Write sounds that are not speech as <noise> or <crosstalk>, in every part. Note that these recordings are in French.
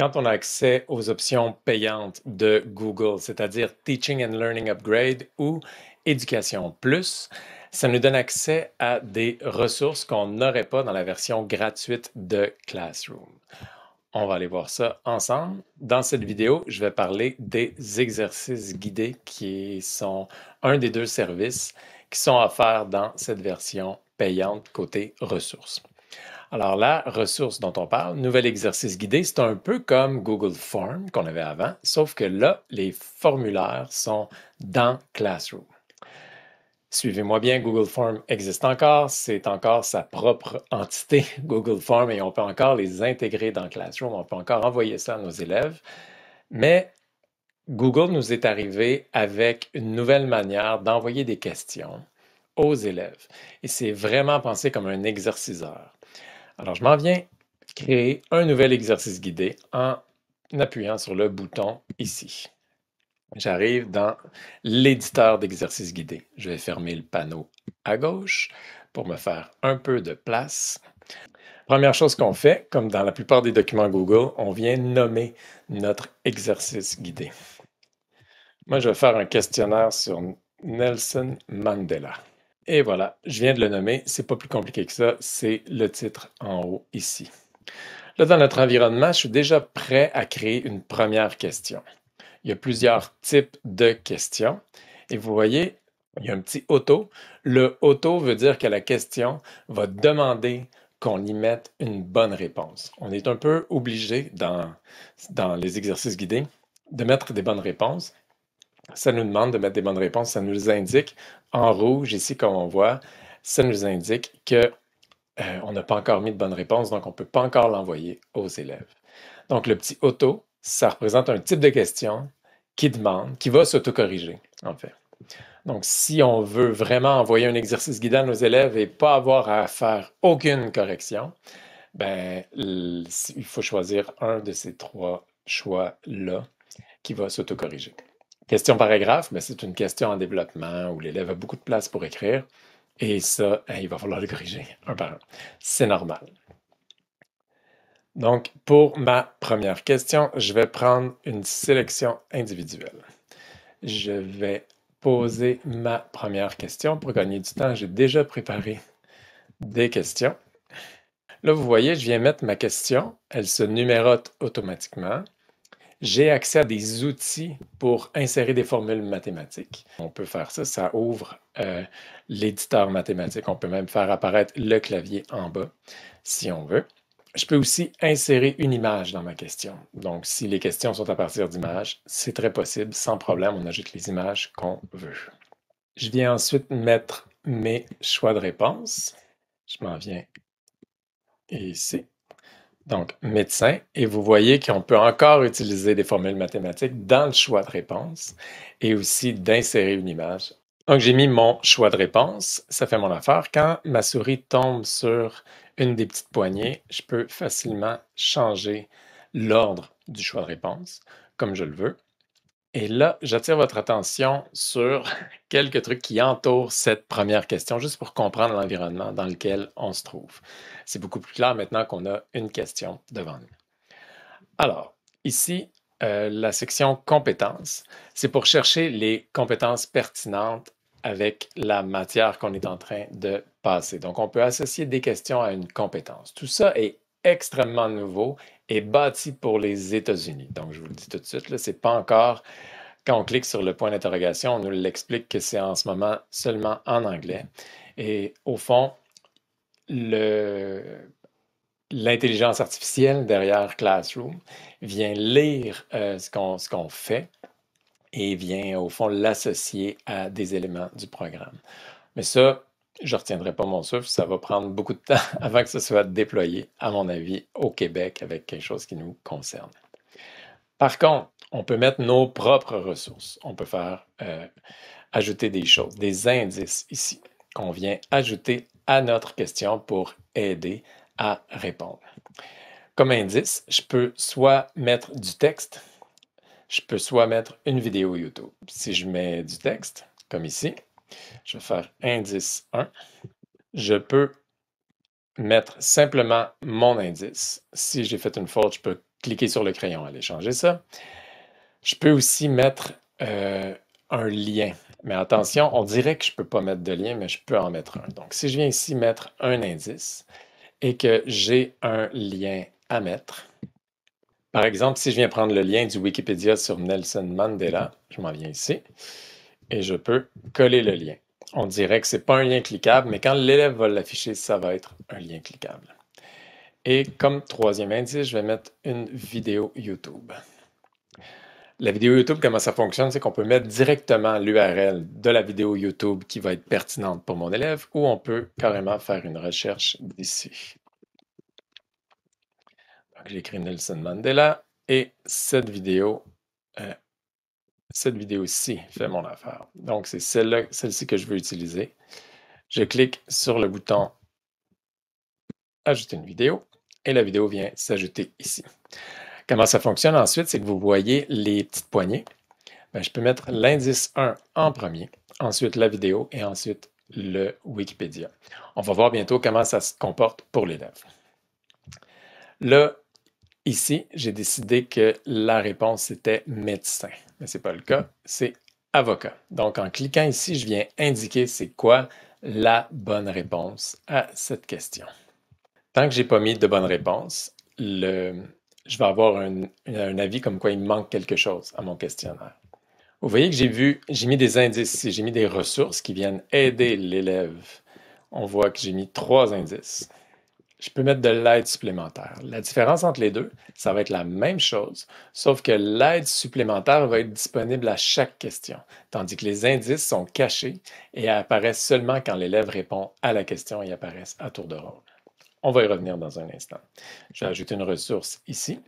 Quand on a accès aux options payantes de Google, c'est-à-dire Teaching and Learning Upgrade ou Éducation Plus, ça nous donne accès à des ressources qu'on n'aurait pas dans la version gratuite de Classroom. On va aller voir ça ensemble. Dans cette vidéo, je vais parler des exercices guidés qui sont un des deux services qui sont offerts dans cette version payante côté ressources. Alors la ressource dont on parle, nouvel exercice guidé, c'est un peu comme Google Form qu'on avait avant, sauf que là, les formulaires sont dans Classroom. Suivez-moi bien, Google Form existe encore, c'est encore sa propre entité, <laughs> Google Form, et on peut encore les intégrer dans Classroom, on peut encore envoyer ça à nos élèves. Mais Google nous est arrivé avec une nouvelle manière d'envoyer des questions aux élèves. Et c'est vraiment pensé comme un exerciceur. Alors, je m'en viens créer un nouvel exercice guidé en appuyant sur le bouton ici. J'arrive dans l'éditeur d'exercice guidé. Je vais fermer le panneau à gauche pour me faire un peu de place. Première chose qu'on fait, comme dans la plupart des documents Google, on vient nommer notre exercice guidé. Moi, je vais faire un questionnaire sur Nelson Mandela. Et voilà, je viens de le nommer, c'est pas plus compliqué que ça, c'est le titre en haut ici. Là, dans notre environnement, je suis déjà prêt à créer une première question. Il y a plusieurs types de questions. Et vous voyez, il y a un petit auto. Le auto veut dire que la question va demander qu'on y mette une bonne réponse. On est un peu obligé dans, dans les exercices guidés de mettre des bonnes réponses ça nous demande de mettre des bonnes réponses. Ça nous indique, en rouge ici, comme on voit, ça nous indique qu'on euh, on n'a pas encore mis de bonnes réponses, donc on ne peut pas encore l'envoyer aux élèves. Donc le petit auto, ça représente un type de question qui demande, qui va s'autocorriger, en fait. Donc si on veut vraiment envoyer un exercice guidant nos élèves et pas avoir à faire aucune correction, ben, il faut choisir un de ces trois choix-là qui va s'autocorriger. Question paragraphe, mais c'est une question en développement où l'élève a beaucoup de place pour écrire. Et ça, hein, il va falloir le corriger un par un. C'est normal. Donc, pour ma première question, je vais prendre une sélection individuelle. Je vais poser ma première question. Pour gagner du temps, j'ai déjà préparé des questions. Là, vous voyez, je viens mettre ma question. Elle se numérote automatiquement j'ai accès à des outils pour insérer des formules mathématiques. On peut faire ça, ça ouvre euh, l'éditeur mathématique. On peut même faire apparaître le clavier en bas si on veut. Je peux aussi insérer une image dans ma question. Donc, si les questions sont à partir d'images, c'est très possible. Sans problème, on ajoute les images qu'on veut. Je viens ensuite mettre mes choix de réponse. Je m'en viens ici donc médecin, et vous voyez qu'on peut encore utiliser des formules mathématiques dans le choix de réponse et aussi d'insérer une image. Donc j'ai mis mon choix de réponse, ça fait mon affaire. Quand ma souris tombe sur une des petites poignées, je peux facilement changer l'ordre du choix de réponse comme je le veux. Et là, j'attire votre attention sur <laughs> quelques trucs qui entourent cette première question, juste pour comprendre l'environnement dans lequel on se trouve. C'est beaucoup plus clair maintenant qu'on a une question devant nous. Alors, ici, euh, la section compétences, c'est pour chercher les compétences pertinentes avec la matière qu'on est en train de passer. Donc, on peut associer des questions à une compétence. Tout ça est extrêmement nouveau est bâti pour les États-Unis. Donc, je vous le dis tout de suite, ce n'est pas encore, quand on clique sur le point d'interrogation, on nous l'explique que c'est en ce moment seulement en anglais. Et au fond, l'intelligence artificielle derrière Classroom vient lire euh, ce qu'on fait et vient au fond l'associer à des éléments du programme. Mais ça, je ne retiendrai pas mon souffle, ça va prendre beaucoup de temps <laughs> avant que ce soit déployé, à mon avis, au Québec avec quelque chose qui nous concerne. Par contre, on peut mettre nos propres ressources. On peut faire euh, ajouter des choses, des indices ici qu'on vient ajouter à notre question pour aider à répondre. Comme indice, je peux soit mettre du texte, je peux soit mettre une vidéo YouTube. Si je mets du texte, comme ici, je vais faire indice 1. Je peux mettre simplement mon indice. Si j'ai fait une faute, je peux cliquer sur le crayon, aller changer ça. Je peux aussi mettre euh, un lien. Mais attention, on dirait que je ne peux pas mettre de lien, mais je peux en mettre un. Donc, si je viens ici mettre un indice et que j'ai un lien à mettre, par exemple, si je viens prendre le lien du Wikipédia sur Nelson Mandela, je m'en viens ici, et je peux coller le lien. On dirait que ce n'est pas un lien cliquable, mais quand l'élève va l'afficher, ça va être un lien cliquable. Et comme troisième indice, je vais mettre une vidéo YouTube. La vidéo YouTube, comment ça fonctionne, c'est qu'on peut mettre directement l'URL de la vidéo YouTube qui va être pertinente pour mon élève ou on peut carrément faire une recherche d'ici. J'écris Nelson Mandela et cette vidéo euh, cette vidéo-ci fait mon affaire. Donc, c'est celle ci que je veux utiliser. Je clique sur le bouton Ajouter une vidéo et la vidéo vient s'ajouter ici. Comment ça fonctionne ensuite, c'est que vous voyez les petites poignées. Ben, je peux mettre l'indice 1 en premier, ensuite la vidéo et ensuite le Wikipédia. On va voir bientôt comment ça se comporte pour l'élève. Là, ici, j'ai décidé que la réponse était médecin mais ce n'est pas le cas, c'est avocat. Donc, en cliquant ici, je viens indiquer c'est quoi la bonne réponse à cette question. Tant que je n'ai pas mis de bonne réponse, je vais avoir un, avis comme quoi il manque quelque chose à mon questionnaire. Vous voyez que j'ai vu, j'ai mis des indices ici, j'ai mis des ressources qui viennent aider l'élève. On voit que j'ai mis trois indices je peux mettre de l'aide supplémentaire. La différence entre les deux, ça va être la même chose, sauf que l'aide supplémentaire va être disponible à chaque question, tandis que les indices sont cachés et apparaissent seulement quand l'élève répond à la question et apparaissent à tour de rôle. On va y revenir dans un instant. Je vais ajouter une ressource ici,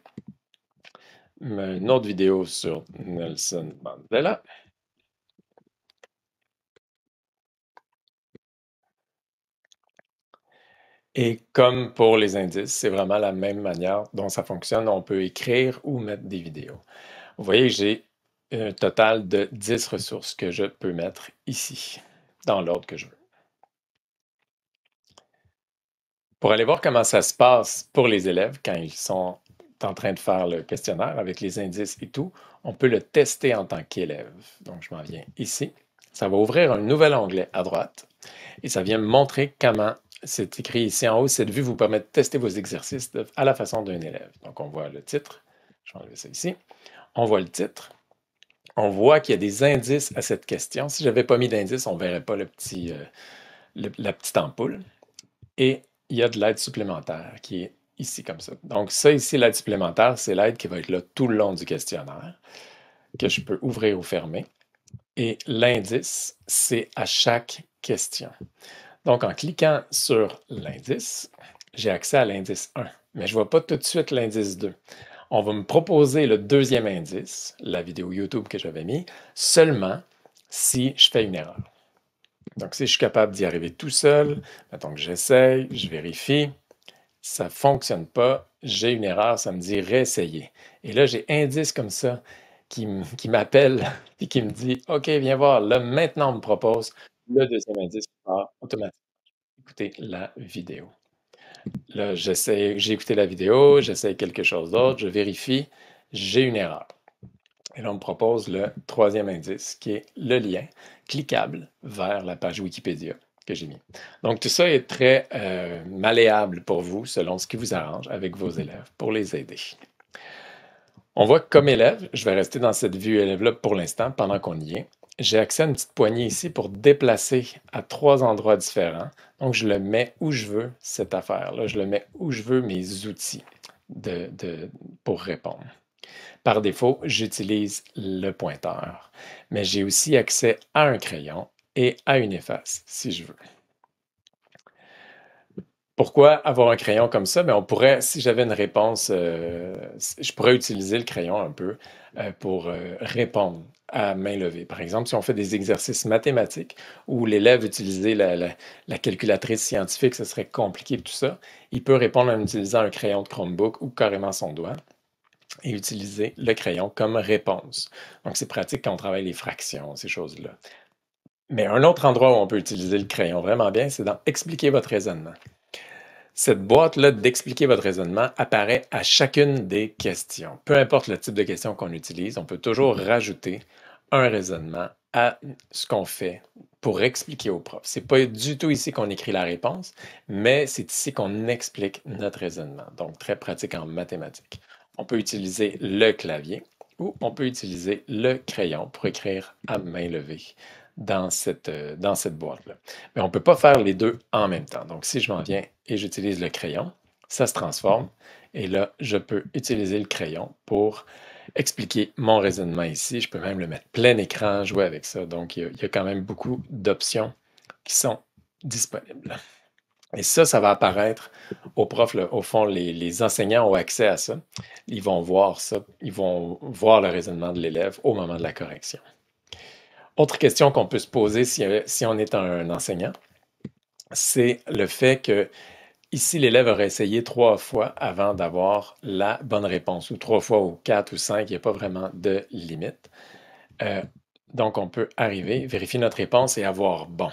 une autre vidéo sur Nelson Mandela. Et comme pour les indices, c'est vraiment la même manière dont ça fonctionne. On peut écrire ou mettre des vidéos. Vous voyez, j'ai un total de 10 ressources que je peux mettre ici, dans l'ordre que je veux. Pour aller voir comment ça se passe pour les élèves quand ils sont en train de faire le questionnaire avec les indices et tout, on peut le tester en tant qu'élève. Donc, je m'en viens ici. Ça va ouvrir un nouvel onglet à droite et ça vient me montrer comment c'est écrit ici en haut, cette vue vous permet de tester vos exercices à la façon d'un élève. Donc, on voit le titre. Je vais enlever ça ici. On voit le titre. On voit qu'il y a des indices à cette question. Si je n'avais pas mis d'indices, on ne verrait pas le petit, euh, la petite ampoule. Et il y a de l'aide supplémentaire qui est ici comme ça. Donc, ça ici, l'aide supplémentaire, c'est l'aide qui va être là tout le long du questionnaire, que je peux ouvrir ou fermer. Et l'indice, c'est à chaque question. Donc, en cliquant sur l'indice, j'ai accès à l'indice 1, mais je ne vois pas tout de suite l'indice 2. On va me proposer le deuxième indice, la vidéo YouTube que j'avais mis, seulement si je fais une erreur. Donc, si je suis capable d'y arriver tout seul, mettons que j'essaye, je vérifie, ça ne fonctionne pas, j'ai une erreur, ça me dit réessayer. Et là, j'ai indice comme ça qui, m'appelle <laughs> et qui me dit OK, viens voir, là, maintenant, on me propose le deuxième indice automatique écouter la vidéo. Là, j'essaie, j'ai écouté la vidéo, j'essaie quelque chose d'autre, je vérifie, j'ai une erreur. Et là, on me propose le troisième indice, qui est le lien cliquable vers la page Wikipédia que j'ai mis. Donc, tout ça est très euh, malléable pour vous, selon ce qui vous arrange avec vos élèves, pour les aider. On voit que comme élève, je vais rester dans cette vue élève-là pour l'instant, pendant qu'on y est j'ai accès à une petite poignée ici pour déplacer à trois endroits différents. Donc, je le mets où je veux, cette affaire-là. Je le mets où je veux, mes outils pour répondre. Par défaut, j'utilise le pointeur, mais j'ai aussi accès à un crayon et à une efface, si je veux. Pourquoi avoir un crayon comme ça? Mais ben, on pourrait, si j'avais une réponse, euh, je pourrais utiliser le crayon un peu euh, pour euh, répondre à main levée. Par exemple, si on fait des exercices mathématiques où l'élève utilisait la, la, calculatrice scientifique, ce serait compliqué tout ça, il peut répondre en utilisant un crayon de Chromebook ou carrément son doigt et utiliser le crayon comme réponse. Donc, c'est pratique quand on travaille les fractions, ces choses-là. Mais un autre endroit où on peut utiliser le crayon vraiment bien, c'est dans Expliquer votre raisonnement. Cette boîte-là d'expliquer votre raisonnement apparaît à chacune des questions. Peu importe le type de question qu'on utilise, on peut toujours rajouter un raisonnement à ce qu'on fait pour expliquer au prof. C'est pas du tout ici qu'on écrit la réponse, mais c'est ici qu'on explique notre raisonnement. Donc, très pratique en mathématiques. On peut utiliser le clavier ou on peut utiliser le crayon pour écrire à main levée dans cette, euh, dans cette boîte-là. Mais on ne peut pas faire les deux en même temps. Donc, si je m'en viens et j'utilise le crayon, ça se transforme. Et là, je peux utiliser le crayon pour expliquer mon raisonnement ici. Je peux même le mettre plein écran, jouer avec ça. Donc, il y a, quand même beaucoup d'options qui sont disponibles. Et ça, ça va apparaître au prof. au fond, les, enseignants ont accès à ça. Ils vont voir ça. Ils vont voir le raisonnement de l'élève au moment de la correction. Autre question qu'on peut se poser si euh, on est un enseignant, c'est le fait que Ici, l'élève aurait essayé trois fois avant d'avoir la bonne réponse, ou trois fois, ou quatre, ou cinq, il n'y a pas vraiment de limite. Euh, donc, on peut arriver, vérifier notre réponse et avoir bon.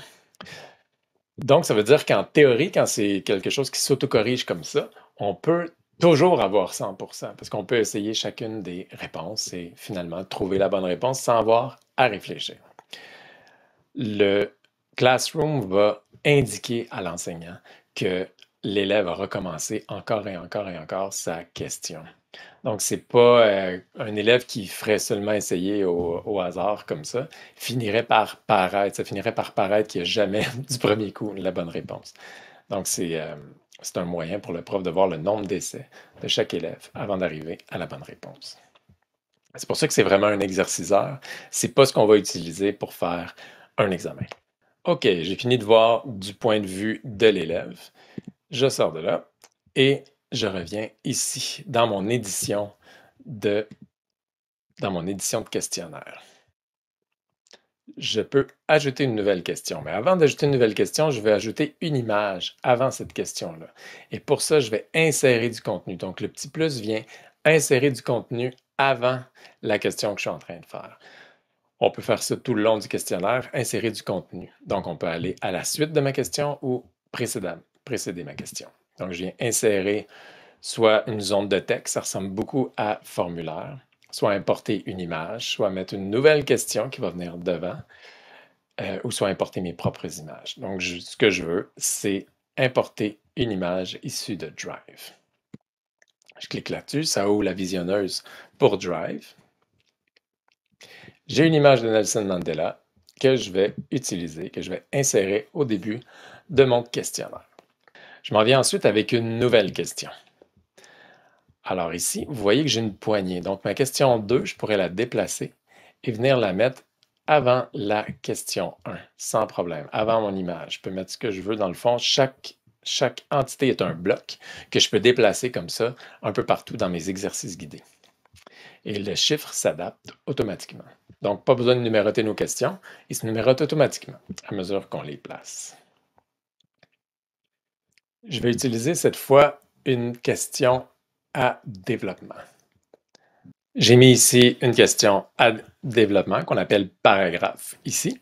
Donc, ça veut dire qu'en théorie, quand c'est quelque chose qui s'autocorrige comme ça, on peut toujours avoir 100 parce qu'on peut essayer chacune des réponses et finalement trouver la bonne réponse sans avoir à réfléchir. Le Classroom va indiquer à l'enseignant que l'élève a recommencé encore et encore et encore sa question. Donc, ce n'est pas euh, un élève qui ferait seulement essayer au, hasard comme ça, finirait par paraître, ça finirait par paraître qu'il n'y a jamais <laughs> du premier coup la bonne réponse. Donc, euh, c'est un moyen pour le prof de voir le nombre d'essais de chaque élève avant d'arriver à la bonne réponse. C'est pour ça que c'est vraiment un exerciceur. C'est pas ce qu'on va utiliser pour faire un examen. OK, j'ai fini de voir du point de vue de l'élève. Je sors de là et je reviens ici dans mon édition de, dans mon édition de questionnaire. Je peux ajouter une nouvelle question. Mais avant d'ajouter une nouvelle question, je vais ajouter une image avant cette question-là. Et pour ça, je vais insérer du contenu. Donc, le petit plus vient insérer du contenu avant la question que je suis en train de faire. On peut faire ça tout le long du questionnaire, insérer du contenu. Donc, on peut aller à la suite de ma question ou précédemment précéder ma question. Donc, je viens insérer soit une zone de texte, ça ressemble beaucoup à formulaire, soit importer une image, soit mettre une nouvelle question qui va venir devant, euh, ou soit importer mes propres images. Donc, ce que je veux, c'est importer une image issue de Drive. Je clique là-dessus, ça ouvre la visionneuse pour Drive. J'ai une image de Nelson Mandela que je vais utiliser, que je vais insérer au début de mon questionnaire. Je m'en viens ensuite avec une nouvelle question. Alors ici, vous voyez que j'ai une poignée. Donc ma question 2, je pourrais la déplacer et venir la mettre avant la question 1, sans problème, avant mon image. Je peux mettre ce que je veux dans le fond. Chaque, entité est un bloc que je peux déplacer comme ça un peu partout dans mes exercices guidés. Et le chiffre s'adapte automatiquement. Donc, pas besoin de numéroter nos questions. Ils se numérotent automatiquement à mesure qu'on les place. Je vais utiliser cette fois une question à développement. J'ai mis ici une question à développement qu'on appelle paragraphe ici.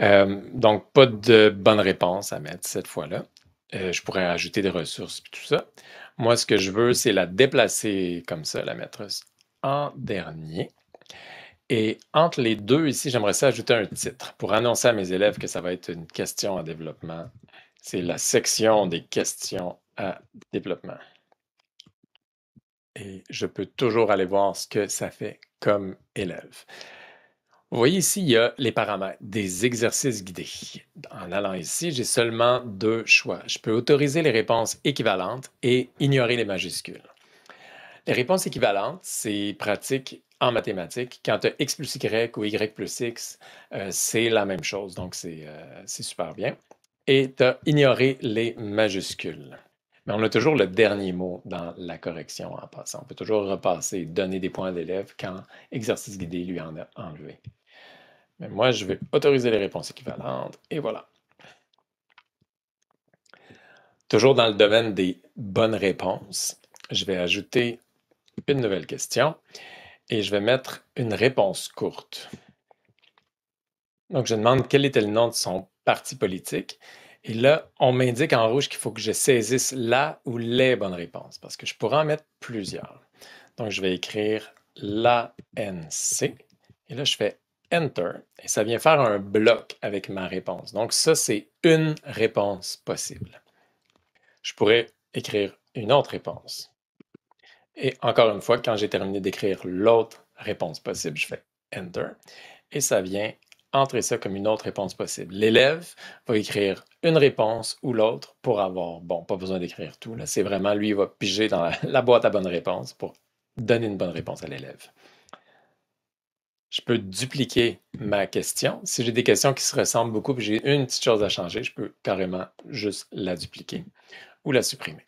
Euh, donc, pas de bonne réponse à mettre cette fois-là. Euh, je pourrais ajouter des ressources et tout ça. Moi, ce que je veux, c'est la déplacer comme ça, la mettre en dernier. Et entre les deux ici, j'aimerais ça ajouter un titre pour annoncer à mes élèves que ça va être une question à développement c'est la section des questions à développement. Et je peux toujours aller voir ce que ça fait comme élève. Vous voyez ici, il y a les paramètres des exercices guidés. En allant ici, j'ai seulement deux choix. Je peux autoriser les réponses équivalentes et ignorer les majuscules. Les réponses équivalentes, c'est pratique en mathématiques. Quand tu as x plus y ou y plus x, euh, c'est la même chose, donc c'est euh, super bien et tu ignoré les majuscules. Mais on a toujours le dernier mot dans la correction en passant. On peut toujours repasser, donner des points à l'élève quand exercice guidé lui en a enlevé. Mais moi, je vais autoriser les réponses équivalentes et voilà. Toujours dans le domaine des bonnes réponses, je vais ajouter une nouvelle question et je vais mettre une réponse courte. Donc, je demande quel était le nom de son parti politique. Et là, on m'indique en rouge qu'il faut que je saisisse la ou les bonnes réponses parce que je pourrais en mettre plusieurs. Donc, je vais écrire l'ANC et là, je fais Enter et ça vient faire un bloc avec ma réponse. Donc, ça, c'est une réponse possible. Je pourrais écrire une autre réponse. Et encore une fois, quand j'ai terminé d'écrire l'autre réponse possible, je fais Enter et ça vient Entrer ça comme une autre réponse possible. L'élève va écrire une réponse ou l'autre pour avoir, bon, pas besoin d'écrire tout, là, c'est vraiment lui, il va piger dans <laughs> la, boîte à bonnes réponses pour donner une bonne réponse à l'élève. Je peux dupliquer ma question. Si j'ai des questions qui se ressemblent beaucoup, j'ai une petite chose à changer, je peux carrément juste la dupliquer ou la supprimer.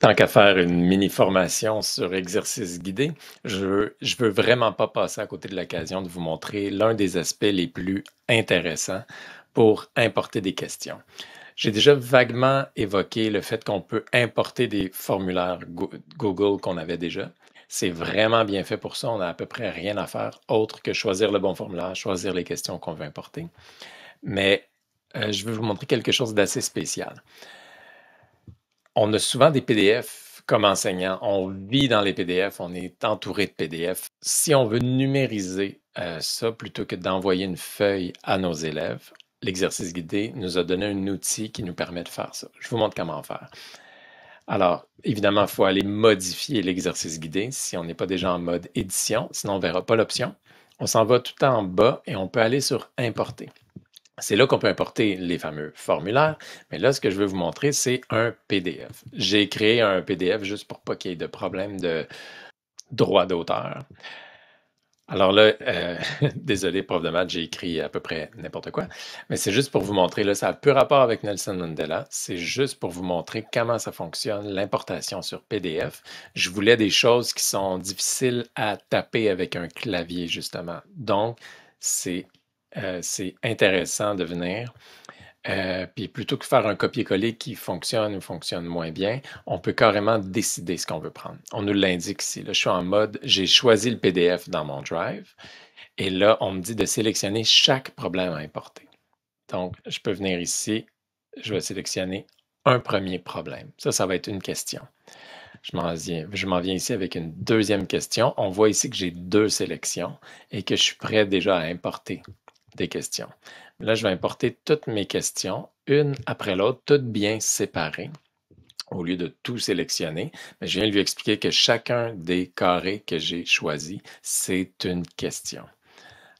Tant qu'à faire une mini-formation sur exercice guidé, je ne veux vraiment pas passer à côté de l'occasion de vous montrer l'un des aspects les plus intéressants pour importer des questions. J'ai déjà vaguement évoqué le fait qu'on peut importer des formulaires Google qu'on avait déjà. C'est vraiment bien fait pour ça. On n'a à peu près rien à faire autre que choisir le bon formulaire, choisir les questions qu'on veut importer. Mais euh, je veux vous montrer quelque chose d'assez spécial on a souvent des PDF comme enseignant. On vit dans les PDF, on est entouré de PDF. Si on veut numériser euh, ça plutôt que d'envoyer une feuille à nos élèves, l'exercice guidé nous a donné un outil qui nous permet de faire ça. Je vous montre comment faire. Alors, évidemment, il faut aller modifier l'exercice guidé si on n'est pas déjà en mode édition, sinon on ne verra pas l'option. On s'en va tout en bas et on peut aller sur Importer. C'est là qu'on peut importer les fameux formulaires. Mais là, ce que je veux vous montrer, c'est un PDF. J'ai créé un PDF juste pour pas qu'il y ait de problème de droit d'auteur. Alors là, euh, <laughs> désolé, prof de maths, j'ai écrit à peu près n'importe quoi, mais c'est juste pour vous montrer, là, ça n'a plus rapport avec Nelson Mandela, c'est juste pour vous montrer comment ça fonctionne, l'importation sur PDF. Je voulais des choses qui sont difficiles à taper avec un clavier, justement. Donc, c'est euh, c'est intéressant de venir. Euh, puis plutôt que faire un copier-coller qui fonctionne ou fonctionne moins bien, on peut carrément décider ce qu'on veut prendre. On nous l'indique ici. Là, je suis en mode, j'ai choisi le PDF dans mon drive et là, on me dit de sélectionner chaque problème à importer. Donc, je peux venir ici, je vais sélectionner un premier problème. Ça, ça va être une question. Je m'en viens, ici avec une deuxième question. On voit ici que j'ai deux sélections et que je suis prêt déjà à importer questions. Là, je vais importer toutes mes questions, une après l'autre, toutes bien séparées au lieu de tout sélectionner, mais je viens lui expliquer que chacun des carrés que j'ai choisis, c'est une question.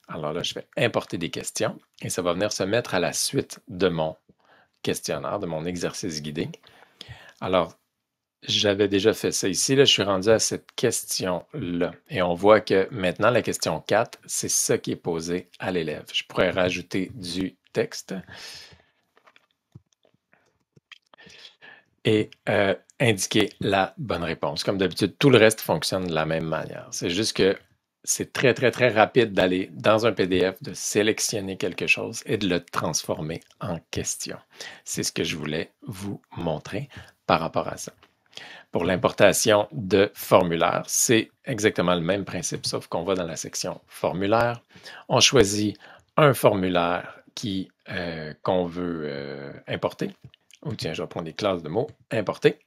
Alors là, je vais importer des questions et ça va venir se mettre à la suite de mon questionnaire, de mon exercice guidé. Alors, j'avais déjà fait ça ici. je suis rendu à cette question-là. Et on voit que maintenant, la question 4, c'est ce qui est posé à l'élève. Je pourrais rajouter du texte. Et euh, indiquer la bonne réponse. Comme d'habitude, tout le reste fonctionne de la même manière. C'est juste que c'est très, très, très rapide d'aller dans un PDF, de sélectionner quelque chose et de le transformer en question. C'est ce que je voulais vous montrer par rapport à ça pour l'importation de formulaire, C'est exactement le même principe, sauf qu'on va dans la section formulaire. On choisit un formulaire euh, qu'on veut euh, importer. Ou tiens, je vais prendre des classes de mots. Importer.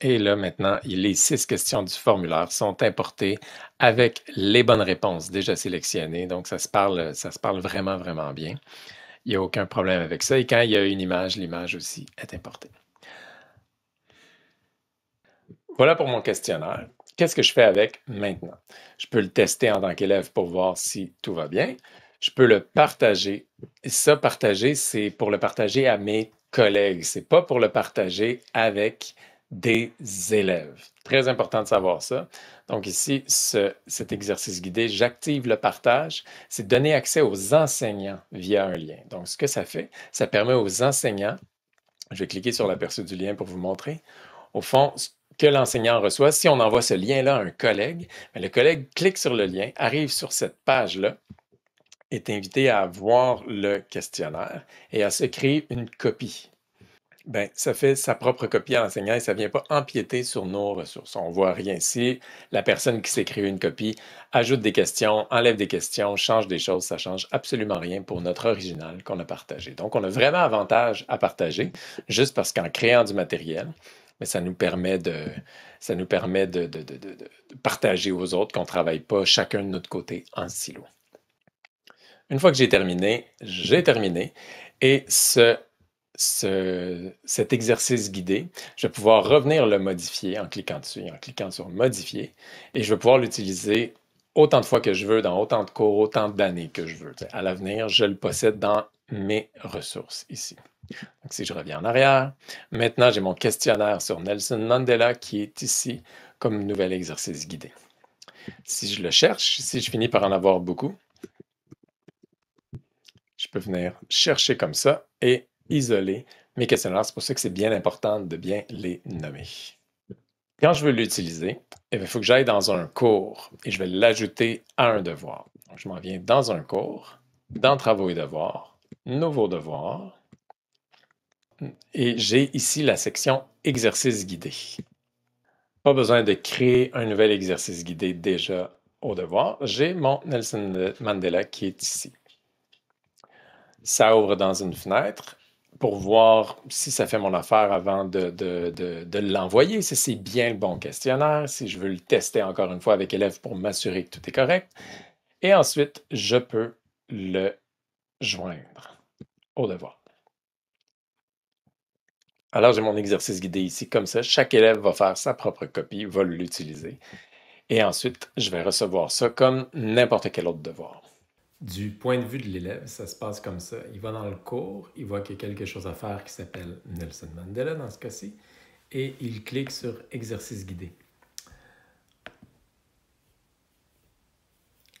Et là, maintenant, les six questions du formulaire sont importées avec les bonnes réponses déjà sélectionnées. Donc, ça se parle, ça se parle vraiment, vraiment bien. Il n'y a aucun problème avec ça. Et quand il y a une image, l'image aussi est importée. Voilà pour mon questionnaire. Qu'est-ce que je fais avec maintenant? Je peux le tester en tant qu'élève pour voir si tout va bien. Je peux le partager. Et ça, partager, c'est pour le partager à mes collègues. C'est pas pour le partager avec des élèves. Très important de savoir ça. Donc ici, cet exercice guidé, j'active le partage, c'est donner accès aux enseignants via un lien. Donc ce que ça fait, ça permet aux enseignants, je vais cliquer sur l'aperçu du lien pour vous montrer, au fond, que l'enseignant reçoit. Si on envoie ce lien-là à un collègue, ben, le collègue clique sur le lien, arrive sur cette page-là, est invité à voir le questionnaire et à se créer une copie. Ben, ça fait sa propre copie à l'enseignant et ça ne vient pas empiéter sur nos ressources. On ne voit rien. Si la personne qui s'est créée une copie ajoute des questions, enlève des questions, change des choses, ça ne change absolument rien pour notre original qu'on a partagé. Donc, on a vraiment avantage à partager juste parce qu'en créant du matériel, mais ça nous permet de, ça nous permet de, partager aux autres qu'on ne travaille pas chacun de notre côté en silo. Une fois que j'ai terminé, j'ai terminé. Et ce, ce, cet exercice guidé, je vais pouvoir revenir le modifier en cliquant dessus, en cliquant sur modifier. Et je vais pouvoir l'utiliser autant de fois que je veux, dans autant de cours, autant d'années que je veux. À l'avenir, je le possède dans mes ressources ici. Donc, si je reviens en arrière, maintenant j'ai mon questionnaire sur Nelson Mandela qui est ici comme nouvel exercice guidé. Si je le cherche, si je finis par en avoir beaucoup, je peux venir chercher comme ça et isoler mes questionnaires. C'est pour ça que c'est bien important de bien les nommer. Quand je veux l'utiliser, il eh ben, faut que j'aille dans un cours et je vais l'ajouter à un devoir. je m'en viens dans un cours, dans travaux et devoirs, nouveaux devoirs, et j'ai ici la section exercice guidé. Pas besoin de créer un nouvel exercice guidé déjà au devoir. J'ai mon Nelson Mandela qui est ici. Ça ouvre dans une fenêtre pour voir si ça fait mon affaire avant de, l'envoyer, si c'est bien le bon questionnaire, si je veux le tester encore une fois avec élève pour m'assurer que tout est correct. Et ensuite, je peux le joindre au devoir. Alors, j'ai mon exercice guidé ici. Comme ça, chaque élève va faire sa propre copie, va l'utiliser. Et ensuite, je vais recevoir ça comme n'importe quel autre devoir. Du point de vue de l'élève, ça se passe comme ça. Il va dans le cours, il voit qu'il y a quelque chose à faire qui s'appelle Nelson Mandela dans ce cas-ci, et il clique sur Exercice guidé.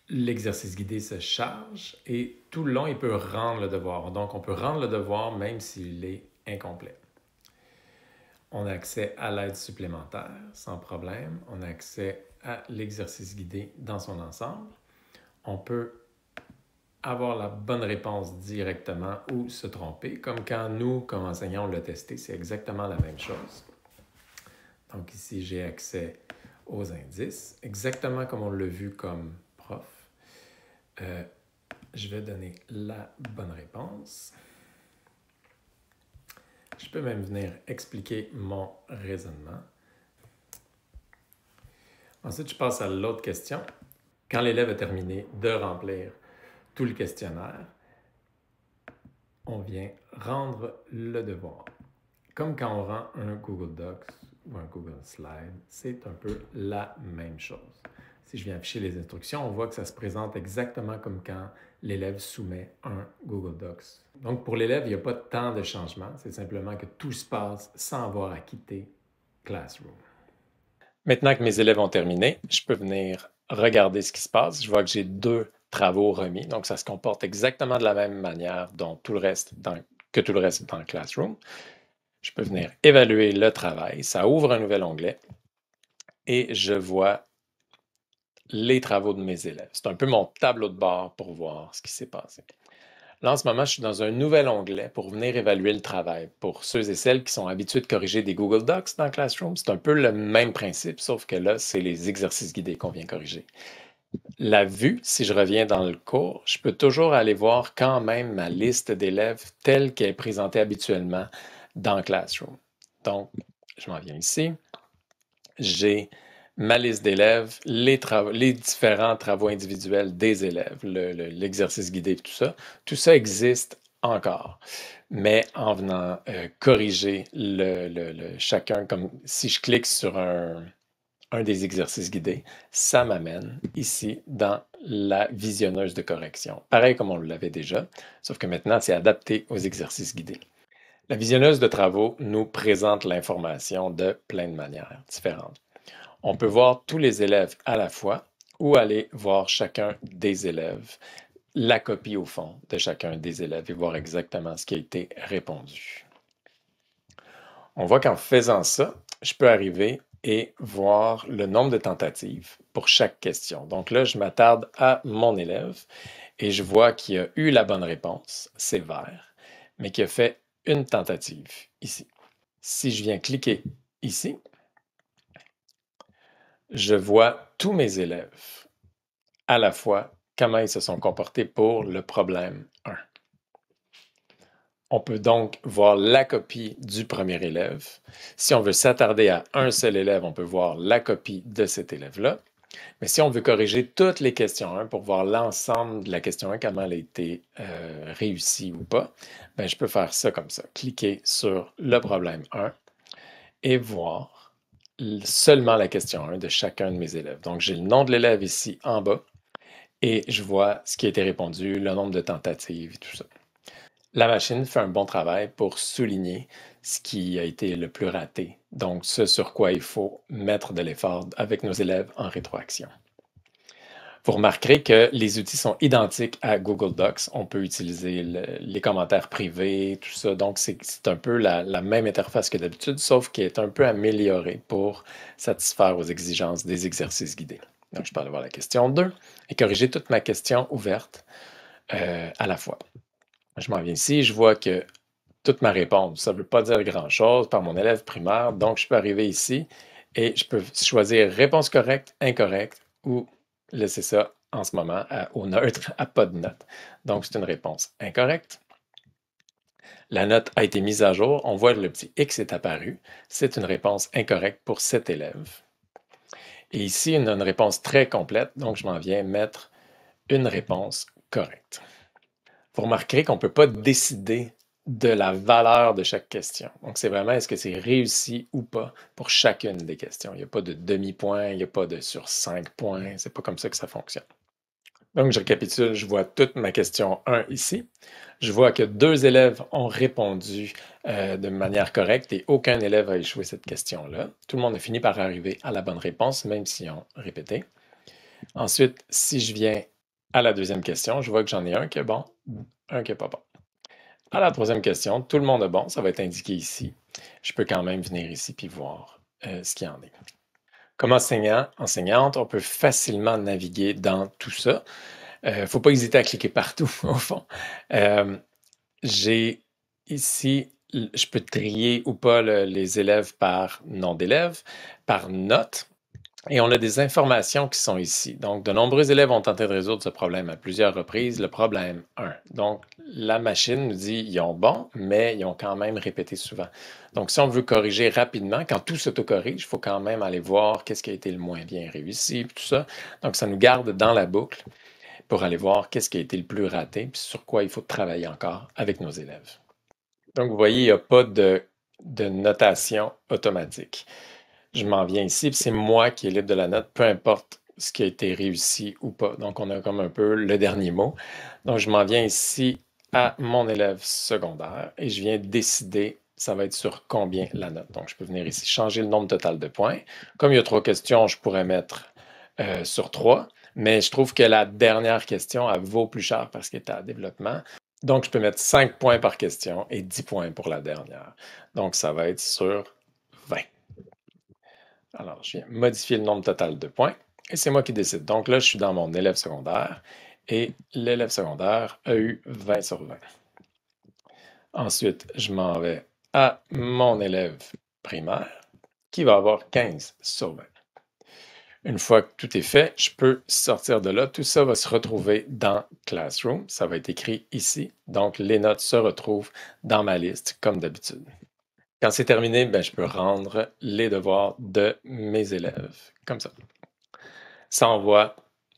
L'exercice guidé se charge et tout le long, il peut rendre le devoir. Donc, on peut rendre le devoir même s'il est incomplet. On a accès à l'aide supplémentaire sans problème. On a accès à l'exercice guidé dans son ensemble. On peut avoir la bonne réponse directement ou se tromper, comme quand nous, comme enseignants, on l'a testé, c'est exactement la même chose. Donc ici, j'ai accès aux indices, exactement comme on l'a vu comme prof. Euh, je vais donner la bonne réponse. Je peux même venir expliquer mon raisonnement. Ensuite, je passe à l'autre question. Quand l'élève a terminé de remplir tout le questionnaire, on vient rendre le devoir. Comme quand on rend un Google Docs ou un Google Slide, c'est un peu la même chose. Si je viens afficher les instructions, on voit que ça se présente exactement comme quand l'élève soumet un Google Docs. Donc pour l'élève, il n'y a pas tant de changements, c'est simplement que tout se passe sans avoir à quitter Classroom. Maintenant que mes élèves ont terminé, je peux venir regarder ce qui se passe. Je vois que j'ai deux travaux remis. Donc, ça se comporte exactement de la même manière tout le reste que tout le reste dans le Classroom. Je peux venir évaluer le travail. Ça ouvre un nouvel onglet et je vois les travaux de mes élèves. C'est un peu mon tableau de bord pour voir ce qui s'est passé. Là, en ce moment, je suis dans un nouvel onglet pour venir évaluer le travail. Pour ceux et celles qui sont habitués de corriger des Google Docs dans Classroom, c'est un peu le même principe, sauf que là, c'est les exercices guidés qu'on vient corriger. La vue, si je reviens dans le cours, je peux toujours aller voir quand même ma liste d'élèves telle qu'elle est présentée habituellement dans Classroom. Donc, je m'en viens ici. J'ai ma liste d'élèves, les, différents travaux individuels des élèves, l'exercice guidé et tout ça. Tout ça existe encore. Mais en venant euh, corriger le, chacun, comme si je clique sur un, un des exercices guidés, ça m'amène ici dans la visionneuse de correction. Pareil comme on l'avait déjà, sauf que maintenant c'est adapté aux exercices guidés. La visionneuse de travaux nous présente l'information de plein de manières différentes. On peut voir tous les élèves à la fois ou aller voir chacun des élèves, la copie au fond de chacun des élèves et voir exactement ce qui a été répondu. On voit qu'en faisant ça, je peux arriver et voir le nombre de tentatives pour chaque question. Donc là, je m'attarde à mon élève et je vois qu'il a eu la bonne réponse, c'est vert, mais qu'il a fait une tentative ici. Si je viens cliquer ici, je vois tous mes élèves à la fois comment ils se sont comportés pour le problème on peut donc voir la copie du premier élève. Si on veut s'attarder à un seul élève, on peut voir la copie de cet élève-là. Mais si on veut corriger toutes les questions 1 pour voir l'ensemble de la question 1, comment elle a été euh, réussie ou pas, ben je peux faire ça comme ça. Cliquer sur le problème 1 et voir seulement la question 1 de chacun de mes élèves. Donc, j'ai le nom de l'élève ici en bas et je vois ce qui a été répondu, le nombre de tentatives et tout ça. La machine fait un bon travail pour souligner ce qui a été le plus raté, donc ce sur quoi il faut mettre de l'effort avec nos élèves en rétroaction. Vous remarquerez que les outils sont identiques à Google Docs. On peut utiliser les commentaires privés, tout ça. Donc, c'est un peu la, même interface que d'habitude, sauf qu'elle est un peu améliorée pour satisfaire aux exigences des exercices guidés. Donc, je peux aller voir la question 2 et corriger toute ma question ouverte euh, à la fois. Je m'en viens ici, je vois que toute ma réponse, ça ne veut pas dire grand-chose par mon élève primaire, donc je peux arriver ici et je peux choisir réponse correcte, incorrecte ou laisser ça en ce moment au neutre, à pas de note. Donc c'est une réponse incorrecte. La note a été mise à jour, on voit que le petit X est apparu, c'est une réponse incorrecte pour cet élève. Et ici, on a une réponse très complète, donc je m'en viens mettre une réponse correcte vous remarquerez qu'on ne peut pas décider de la valeur de chaque question. Donc, c'est vraiment est-ce que c'est réussi ou pas pour chacune des questions. Il n'y a pas de demi-point, il n'y a pas de sur cinq points. C'est pas comme ça que ça fonctionne. Donc, je récapitule, je vois toute ma question 1 ici. Je vois que deux élèves ont répondu euh, de manière correcte et aucun élève a échoué cette question-là. Tout le monde a fini par arriver à la bonne réponse, même si on répétait. Ensuite, si je viens à la deuxième question, je vois que j'en ai un qui est bon, un qui n'est pas bon. À la troisième question, tout le monde est bon, ça va être indiqué ici. Je peux quand même venir ici puis voir euh, ce qu'il y en est. Comme enseignant, enseignante, on peut facilement naviguer dans tout ça. Il euh, ne faut pas hésiter à cliquer partout, <laughs> au fond. Euh, j'ai ici, je peux trier ou pas les élèves par nom d'élève, par note. Et on a des informations qui sont ici. Donc, de nombreux élèves ont tenté de résoudre ce problème à plusieurs reprises, le problème 1. Donc, la machine nous dit ils ont bon, mais ils ont quand même répété souvent. Donc, si on veut corriger rapidement, quand tout s'autocorrige, il faut quand même aller voir qu'est-ce qui a été le moins bien réussi, tout ça. Donc, ça nous garde dans la boucle pour aller voir qu'est-ce qui a été le plus raté, puis sur quoi il faut travailler encore avec nos élèves. Donc, vous voyez, il n'y a pas de notation automatique je m'en viens ici, c'est moi qui ai de la note, peu importe ce qui a été réussi ou pas. Donc, on a comme un peu le dernier mot. Donc, je m'en viens ici à mon élève secondaire et je viens décider ça va être sur combien la note. Donc, je peux venir ici changer le nombre total de points. Comme il y a trois questions, je pourrais mettre euh, sur trois, mais je trouve que la dernière question, elle vaut plus cher parce qu'elle est à développement. Donc, je peux mettre cinq points par question et dix points pour la dernière. Donc, ça va être sur alors, je viens modifier le nombre total de points et c'est moi qui décide. Donc là, je suis dans mon élève secondaire et l'élève secondaire a eu 20 sur 20. Ensuite, je m'en vais à mon élève primaire qui va avoir 15 sur 20. Une fois que tout est fait, je peux sortir de là. Tout ça va se retrouver dans Classroom. Ça va être écrit ici. Donc, les notes se retrouvent dans ma liste comme d'habitude. Quand c'est terminé, ben, je peux rendre les devoirs de mes élèves. Comme ça. Ça envoie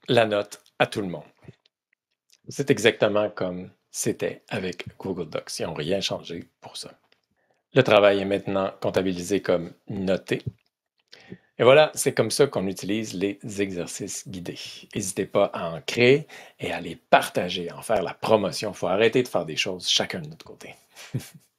la note à tout le monde. C'est exactement comme c'était avec Google Docs. Ils n'ont rien changé pour ça. Le travail est maintenant comptabilisé comme noté. Et voilà, c'est comme ça qu'on utilise les exercices guidés. N'hésitez pas à en créer et à les partager, à en faire la promotion. Il faut arrêter de faire des choses chacun de notre côté. <laughs>